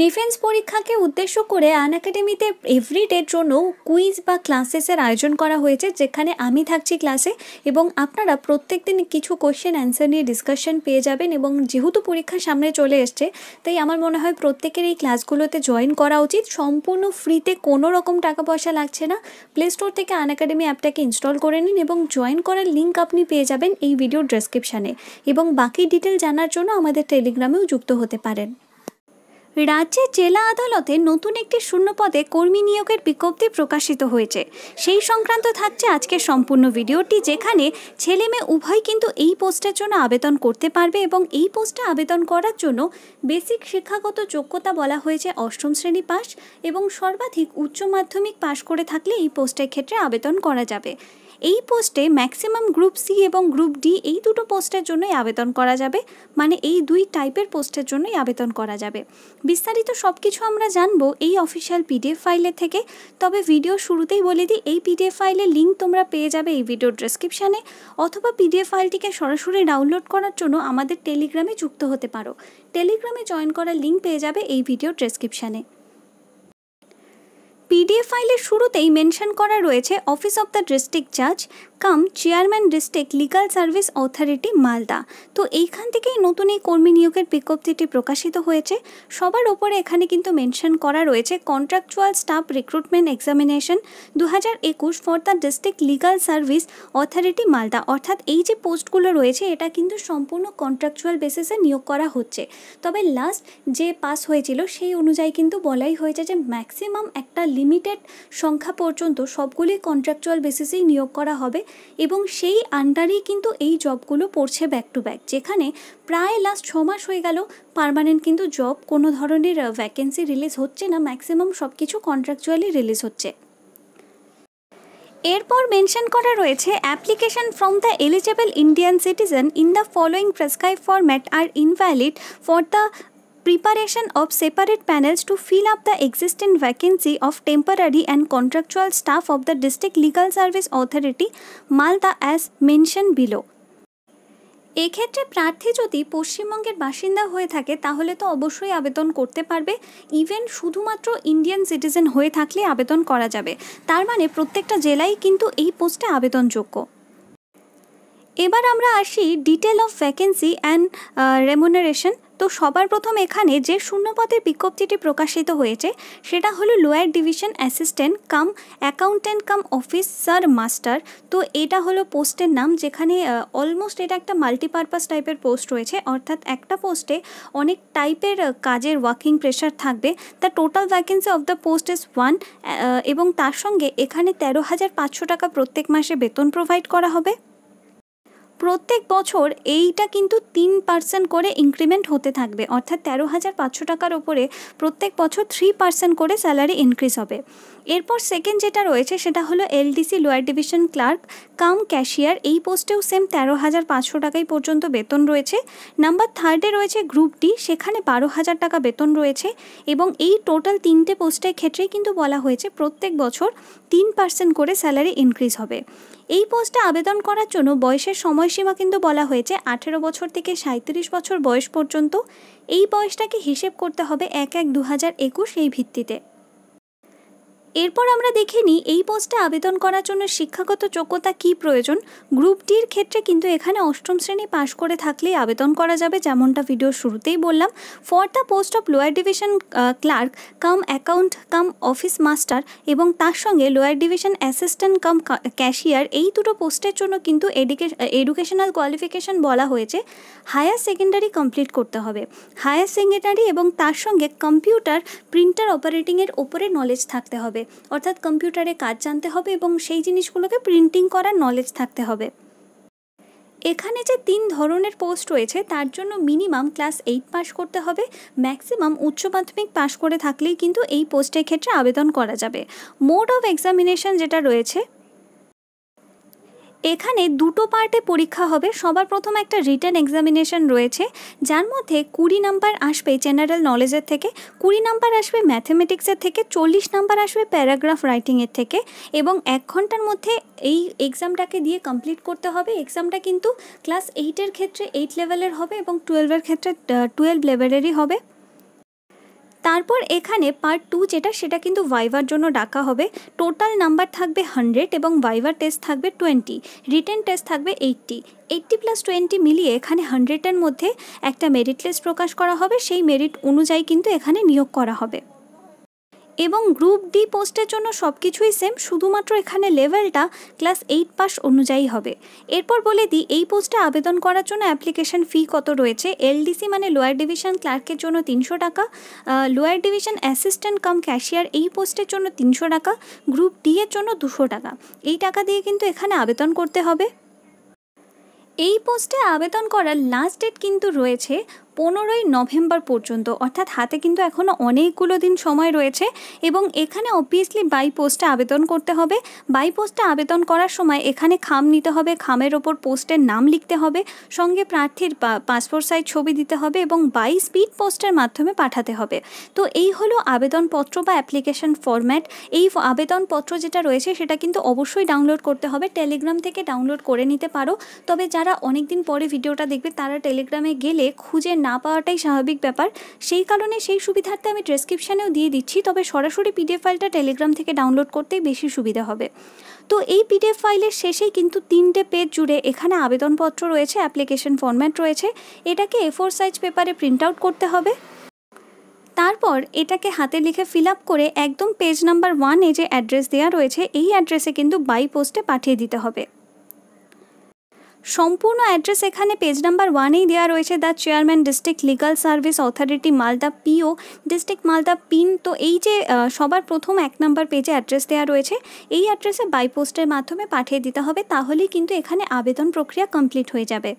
Defence পরীক্ষাকে উদ্দেশ্য করে আন একাডেমিতে ডের জন্য কুইজ বা ক্লাসেসের আয়োজন করা হয়েছে যেখানে আমি থাকছি ক্লাসে এবং আপনারা প্রত্যেক দিন কিছু কোশ্চেন অ্যান্সার নিয়ে ডিসকাশন পেয়ে যাবেন এবং যেহেতু পরীক্ষা সামনে চলে এসছে তাই আমার মনে হয় প্রত্যেকের এই ক্লাসগুলোতে জয়েন করা উচিত সম্পূর্ণ ফ্রিতে কোনো রকম টাকা পয়সা লাগছে না প্লে স্টোর থেকে আন একাডেমি অ্যাপটাকে ইনস্টল করে নিন এবং জয়েন করার লিঙ্ক আপনি পেয়ে যাবেন এই ভিডিওর ডেসক্রিপশানে এবং বাকি ডিটেল জানার জন্য আমাদের টেলিগ্রামেও যুক্ত হতে পারেন রাজ্যে জেলা আদালতে নতুন একটি শূন্যপদে কর্মী নিয়োগের বিজ্ঞপ্তি প্রকাশিত হয়েছে সেই সংক্রান্ত থাকছে আজকের সম্পূর্ণ ভিডিওটি যেখানে ছেলে মেয়ে উভয় কিন্তু এই পোস্টের জন্য আবেদন করতে পারবে এবং এই পোস্টে আবেদন করার জন্য বেসিক শিক্ষাগত যোগ্যতা বলা হয়েছে অষ্টম শ্রেণী পাস এবং সর্বাধিক উচ্চ মাধ্যমিক পাস করে থাকলে এই পোস্টের ক্ষেত্রে আবেদন করা যাবে এই পোস্টে ম্যাক্সিমাম গ্রুপ সি এবং গ্রুপ ডি এই দুটো পোস্টের জন্যই আবেদন করা যাবে মানে এই দুই টাইপের পোস্টের জন্যই আবেদন করা যাবে বিস্তারিত সব কিছু আমরা জানবো এই অফিসিয়াল পিডিএফ ফাইলের থেকে তবে ভিডিও শুরুতেই বলে দিই এই পিডিএফ ফাইলের লিঙ্ক তোমরা পেয়ে যাবে এই ভিডিওর ডেসক্রিপশানে অথবা পিডিএফ ফাইলটিকে সরাসরি ডাউনলোড করার জন্য আমাদের টেলিগ্রামে যুক্ত হতে পারো টেলিগ্রামে জয়েন করার লিঙ্ক পেয়ে যাবে এই ভিডিওর ডেসক্রিপশানে পিডিএফ ফাইলের শুরুতেই মেনশন করা রয়েছে অফিস অফ দ্য ডিস্ট্রিক্ট জাজ cum chairman district legal service authority Malda তো এইখান থেকেই নতুন এই কর্মী নিয়োগের বিজ্ঞপ্তিটি প্রকাশিত হয়েছে সবার ওপরে এখানে কিন্তু মেনশন করা রয়েছে কন্ট্রাকচুয়াল স্টাফ রিক্রুটমেন্ট এক্সামিনেশন দু হাজার একুশ for the district legal service authority Malda অর্থাৎ এই যে পোস্টগুলো রয়েছে এটা কিন্তু সম্পূর্ণ কন্ট্রাকচুয়াল বেসিসে নিয়োগ করা হচ্ছে তবে লাস্ট যে পাস হয়েছিল সেই অনুযায়ী কিন্তু বলাই হয়েছে যে ম্যাক্সিমাম একটা লিমিট লিমিটেড সংখ্যা পর্যন্ত সবগুলি কন্ট্রাকচুয়াল বেসিসেই নিয়োগ করা হবে এবং সেই আন্ডারেই কিন্তু এই জবগুলো পড়ছে ব্যাক টু ব্যাক যেখানে প্রায় লাস্ট ছ মাস হয়ে গেল পারমানেন্ট কিন্তু জব কোনো ধরনের ভ্যাকেন্সি রিলিজ হচ্ছে না ম্যাক্সিমাম সব কিছু কন্ট্রাকচুয়ালি রিলিজ হচ্ছে এরপর মেনশন করা রয়েছে application from the eligible Indian citizen in the following prescribe format আর invalid for the preparation of separate panels to fill up the existing vacancy of temporary and contractual staff of the District Legal Service Authority, Malta as mentioned below. এক্ষেত্রে প্রার্থী যদি পশ্চিমবঙ্গের বাসিন্দা হয়ে থাকে তাহলে তো অবশ্যই আবেদন করতে পারবে ইভেন শুধুমাত্র ইন্ডিয়ান সিটিজেন হয়ে থাকলে আবেদন করা যাবে তার মানে প্রত্যেকটা জেলায় কিন্তু এই পোস্টে আবেদনযোগ্য এবার আমরা আসি detail of vacancy and remuneration তো সবার প্রথম এখানে যে শূন্যপদের বিজ্ঞপ্তিটি প্রকাশিত হয়েছে সেটা হলো lower division assistant cum accountant cum office sir master তো এটা হলো পোস্টের নাম যেখানে অলমোস্ট এটা একটা মাল্টিপারপাস টাইপের পোস্ট রয়েছে অর্থাৎ একটা পোস্টে অনেক টাইপের কাজের ওয়ার্কিং প্রেশার থাকবে তা total vacancy of the post is one এবং তার সঙ্গে এখানে তেরো হাজার পাঁচশো টাকা প্রত্যেক মাসে বেতন প্রোভাইড করা হবে প্রত্যেক বছর এইটা কিন্তু তিন পার্সেন্ট করে ইনক্রিমেন্ট হতে থাকবে অর্থাৎ তেরো হাজার পাঁচশো টাকার ওপরে প্রত্যেক বছর থ্রি পার্সেন্ট করে স্যালারি ইনক্রিজ হবে এরপর সেকেন্ড যেটা রয়েছে সেটা হলো LDC lower division clerk cum cashier এই পোস্টেও সেম তেরো হাজার পাঁচশো টাকাই পর্যন্ত বেতন রয়েছে নাম্বার থার্ডে রয়েছে গ্রুপ ডি সেখানে বারো হাজার টাকা বেতন রয়েছে এবং এই টোটাল তিনটে পোস্টের ক্ষেত্রেই কিন্তু বলা হয়েছে প্রত্যেক বছর তিন পার্সেন্ট করে স্যালারি ইনক্রিজ হবে এই পোস্টে আবেদন করার জন্য বয়সের সময়সীমা কিন্তু বলা হয়েছে আঠেরো বছর থেকে সাঁত্রিশ বছর বয়স পর্যন্ত এই বয়সটাকে হিসেব করতে হবে এক এক দু হাজার একুশ এই ভিত্তিতে এরপর আমরা দেখে নিই এই পোস্টে আবেদন করার জন্য শিক্ষাগত যোগ্যতা কি প্রয়োজন গ্রুপ ডির ক্ষেত্রে কিন্তু এখানে অষ্টম শ্রেণী পাশ করে থাকলেই আবেদন করা যাবে যেমনটা ভিডিও শুরুতেই বললাম for the post of lower division clerk cum account cum office master এবং তার সঙ্গে lower division assistant cum cashier এই দুটো পোস্টের জন্য কিন্তু এডুকে এডুকেশনাল কোয়ালিফিকেশন বলা হয়েছে হায়ার সেকেন্ডারি কমপ্লিট করতে হবে হায়ার সেকেন্ডারি এবং তার সঙ্গে কম্পিউটার প্রিন্টার অপারেটিংয়ের ওপরে নলেজ থাকতে হবে হবে অর্থাৎ কম্পিউটারে কাজ জানতে হবে এবং সেই জিনিসগুলোকে প্রিন্টিং করার নলেজ থাকতে হবে এখানে যে তিন ধরনের পোস্ট রয়েছে তার জন্য মিনিমাম ক্লাস এইট পাস করতে হবে ম্যাক্সিমাম উচ্চ মাধ্যমিক পাশ করে থাকলেই কিন্তু এই পোস্টের ক্ষেত্রে আবেদন করা যাবে মোড অফ এক্সামিনেশন যেটা রয়েছে এখানে দুটো পার্টে পরীক্ষা হবে সবার প্রথম একটা রিটার্ন এক্সামিনেশন রয়েছে যার মধ্যে কুড়ি নাম্বার আসবে জেনারেল নলেজের থেকে কুড়ি নাম্বার আসবে ম্যাথমেটিক্সের থেকে চল্লিশ নাম্বার আসবে প্যারাগ্রাফ রাইটিংয়ের থেকে এবং এক ঘন্টার মধ্যে এই এক্সামটাকে দিয়ে কমপ্লিট করতে হবে এক্সামটা কিন্তু ক্লাস এইটের ক্ষেত্রে এইট লেভেলের হবে এবং টুয়েলভের ক্ষেত্রে টুয়েলভ লেভেলেরই হবে তারপর এখানে পার্ট টু যেটা সেটা কিন্তু ভাইভার জন্য ডাকা হবে টোটাল নাম্বার থাকবে হান্ড্রেড এবং ভাইভার টেস্ট থাকবে টোয়েন্টি রিটেন টেস্ট থাকবে এইটটি এইটটি প্লাস টোয়েন্টি মিলিয়ে এখানে হান্ড্রেডের মধ্যে একটা মেরিট লিস্ট প্রকাশ করা হবে সেই মেরিট অনুযায়ী কিন্তু এখানে নিয়োগ করা হবে এবং গ্রুপ ডি পোস্টের জন্য সব কিছুই সেম শুধুমাত্র এখানে লেভেলটা ক্লাস এইট পাস অনুযায়ী হবে এরপর বলে দিই এই পোস্টে আবেদন করার জন্য অ্যাপ্লিকেশন ফি কত রয়েছে এলডিসি মানে লোয়ার ডিভিশন ক্লার্কের জন্য তিনশো টাকা lower division assistant cum cashier এই পোস্টের জন্য তিনশো টাকা গ্রুপ ডি এর জন্য দুশো টাকা এই টাকা দিয়ে কিন্তু এখানে আবেদন করতে হবে এই পোস্টে আবেদন করার লাস্ট ডেট কিন্তু রয়েছে পনেরোই নভেম্বর পর্যন্ত অর্থাৎ হাতে কিন্তু এখনও অনেকগুলো দিন সময় রয়েছে এবং এখানে অবভিয়াসলি বাই পোস্টে আবেদন করতে হবে বাই পোস্টে আবেদন করার সময় এখানে খাম নিতে হবে খামের ওপর পোস্টের নাম লিখতে হবে সঙ্গে প্রার্থীর পাসপোর্ট সাইজ ছবি দিতে হবে এবং বাই স্পিড পোস্টের মাধ্যমে পাঠাতে হবে তো এই হলো আবেদনপত্র বা অ্যাপ্লিকেশন ফরম্যাট এই আবেদনপত্র যেটা রয়েছে সেটা কিন্তু অবশ্যই ডাউনলোড করতে হবে টেলিগ্রাম থেকে ডাউনলোড করে নিতে পারো তবে যারা অনেক দিন পরে ভিডিওটা দেখবে তারা টেলিগ্রামে গেলে খুঁজে না পাওয়াটাই স্বাভাবিক ব্যাপার সেই কারণে সেই সুবিধার্থে আমি ডেসক্রিপশানেও দিয়ে দিচ্ছি তবে সরাসরি পিডিএফ ফাইলটা টেলিগ্রাম থেকে ডাউনলোড করতেই বেশি সুবিধা হবে তো এই পিডিএফ ফাইলের শেষেই কিন্তু তিনটে পেজ জুড়ে এখানে আবেদনপত্র রয়েছে অ্যাপ্লিকেশন ফরম্যাট রয়েছে এটাকে এ ফোর সাইজ পেপারে প্রিন্ট আউট করতে হবে তারপর এটাকে হাতে লিখে ফিল আপ করে একদম পেজ নাম্বার ওয়ানে যে অ্যাড্রেস দেওয়া রয়েছে এই অ্যাড্রেসে কিন্তু বাই পোস্টে পাঠিয়ে দিতে হবে সম্পূর্ণ অ্যাড্রেস এখানে পেজ নাম্বার ওয়ানেই দেওয়া রয়েছে the chairman district legal service authority Malda PO district Malda pin তো এই যে সবার প্রথম এক নাম্বার পেজে অ্যাড্রেস দেওয়া রয়েছে এই অ্যাড্রেসে বাইপোস্টের মাধ্যমে পাঠিয়ে দিতে হবে তাহলেই কিন্তু এখানে আবেদন প্রক্রিয়া কমপ্লিট হয়ে যাবে